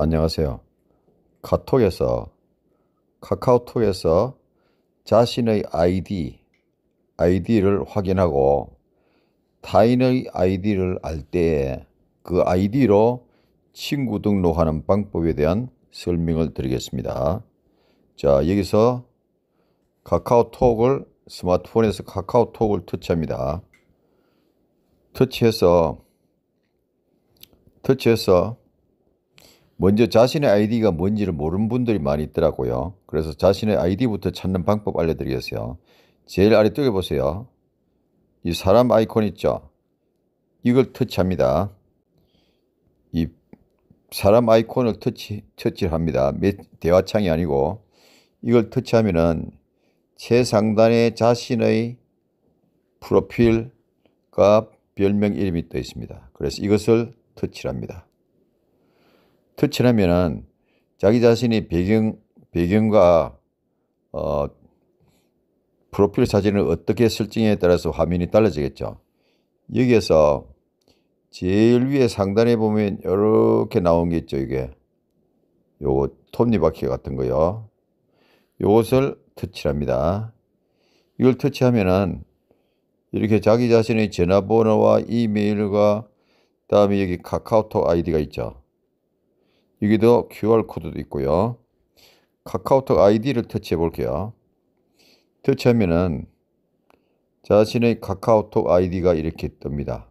안녕하세요. 카톡에서 카카오톡에서 자신의 아이디 아이디를 확인하고 타인의 아이디를 알 때에 그 아이디로 친구 등록하는 방법에 대한 설명을 드리겠습니다. 자, 여기서 카카오톡을 스마트폰에서 카카오톡을 터치합니다. 터치해서 터치해서 먼저 자신의 아이디가 뭔지를 모르는 분들이 많이 있더라고요. 그래서 자신의 아이디부터 찾는 방법 알려드리겠어요. 제일 아래 쪽에 보세요. 이 사람 아이콘 있죠? 이걸 터치합니다. 이 사람 아이콘을 터치, 터치합니다. 대화창이 아니고 이걸 터치하면은 최상단의 자신의 프로필 과 별명 이름이 떠 있습니다. 그래서 이것을 터치랍니다. 터치라면은 자기 자신의 배경, 배경과 어, 프로필 사진을 어떻게 설정에 따라서 화면이 달라지겠죠. 여기에서 제일 위에 상단에 보면 이렇게 나온 게 있죠. 이게 요거 톱니바퀴 같은 거요. 요것을 터치랍니다 이걸 터치하면은 이렇게 자기 자신의 전화번호와 이메일과 다음에 여기 카카오톡 아이디가 있죠. 여기도 QR코드도 있고요. 카카오톡 아이디를 터치해 볼게요. 터치하면은 자신의 카카오톡 아이디가 이렇게 뜹니다.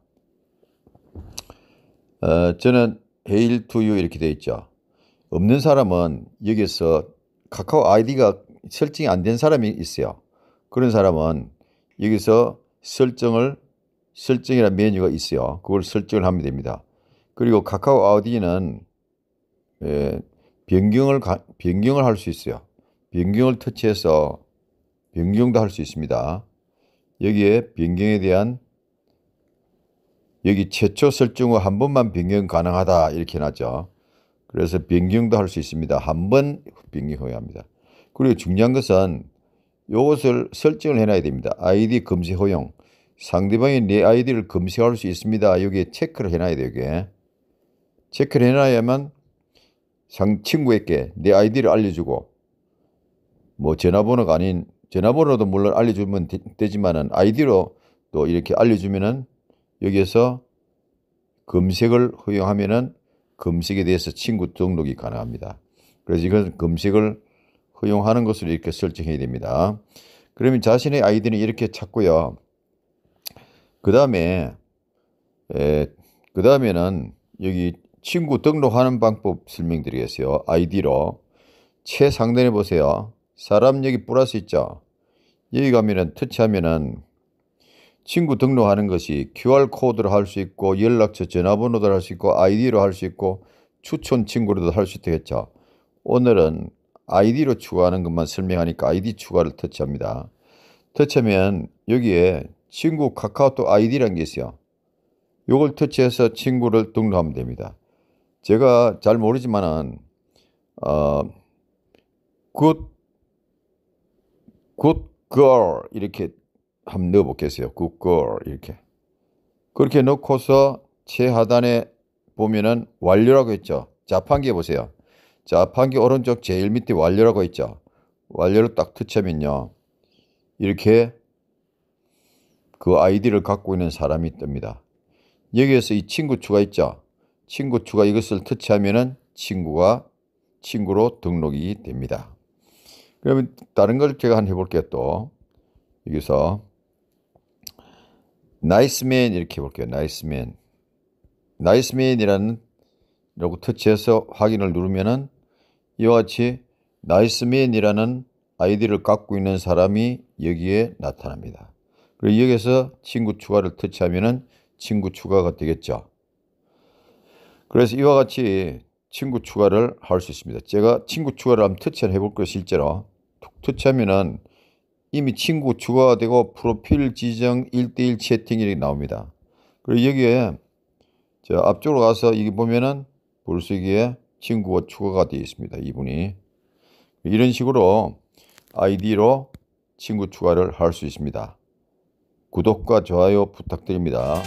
어, 저는 헤일 투유 이렇게 되어 있죠. 없는 사람은 여기서 카카오 아이디가 설정이 안 된 사람이 있어요. 그런 사람은 여기서 설정을 설정이라는 메뉴가 있어요. 그걸 설정을 하면 됩니다. 그리고 카카오 아우디는 예, 변경을 변경을 할 수 있어요. 변경을 터치해서 변경도 할 수 있습니다. 여기에 변경에 대한 여기 최초 설정 후 한 번만 변경 가능하다 이렇게 나죠. 그래서 변경도 할 수 있습니다. 한 번 변경해야 합니다. 그리고 중요한 것은 이것을 설정을 해놔야 됩니다. 아이디 검색 허용. 상대방이 내 아이디를 검색할 수 있습니다. 여기에 체크를 해놔야 돼요. 여기 체크를 해놔야만 상 친구에게 내 아이디를 알려주고 뭐 전화번호가 아닌 전화번호도 물론 알려주면 되, 지만은 아이디로 또 이렇게 알려주면은 여기에서 검색을 허용하면은 검색에 대해서 친구 등록이 가능합니다. 그래서 이건 검색을 허용하는 것을 이렇게 설정해야 됩니다. 그러면 자신의 아이디는 이렇게 찾고요. 그 다음에 그 다음에는 여기 친구 등록하는 방법 설명드리겠어요. 아이디로 최상단에 보세요. 사람 여기 플러스 있죠. 여기 가면은 터치하면은 친구 등록하는 것이 QR코드로 할 수 있고 연락처 전화번호도 할수 있고 아이디로 할 수 있고 추천 친구로도 할 수 있겠죠. 오늘은 i d 로 추가하는 것만 설명하니까 ID 추가를 터치합니다. 터치하면 여기에 친구 카카오톡 i d 라는게 있어요. 요걸 터치해서 친구를 등록하면 됩니다. 제가 잘 모르지만은 어, good, good girl 이렇게 한번 넣어 보겠어요. good girl 이렇게 그렇게 넣고서 최하단에 보면은 완료라고 했죠. 자판기에 보세요. 자판기 오른쪽 제일 밑에 완료라고 있죠. 완료를 딱 터치하면요. 이렇게 그 아이디를 갖고 있는 사람이 뜹니다. 여기에서 이 친구 추가 있죠. 친구 추가 이것을 터치하면은 친구가 친구로 등록이 됩니다. 그러면 다른 걸 제가 한번 해볼게요 또. 여기서 나이스맨 이렇게 해볼게요. 나이스맨. 나이스맨이라는 라고 터치해서 확인을 누르면은 이와 같이 나이스맨이라는 아이디를 갖고 있는 사람이 여기에 나타납니다. 그리고 여기서 에 친구 추가를 터치하면은 친구 추가가 되겠죠. 그래서 이와 같이 친구 추가를 할 수 있습니다. 제가 친구 추가를 한번 터치를 해볼 거예요, 실제로. 툭 터치하면은 이미 친구 추가가 되고 프로필 지정 1대1 채팅이 나옵니다. 그리고 여기에 저 앞쪽으로 가서 여기 보면은 볼 수 있기에 친구와 추가가 되어 있습니다. 이분이. 이런 식으로 아이디로 친구 추가를 할 수 있습니다. 구독과 좋아요 부탁드립니다.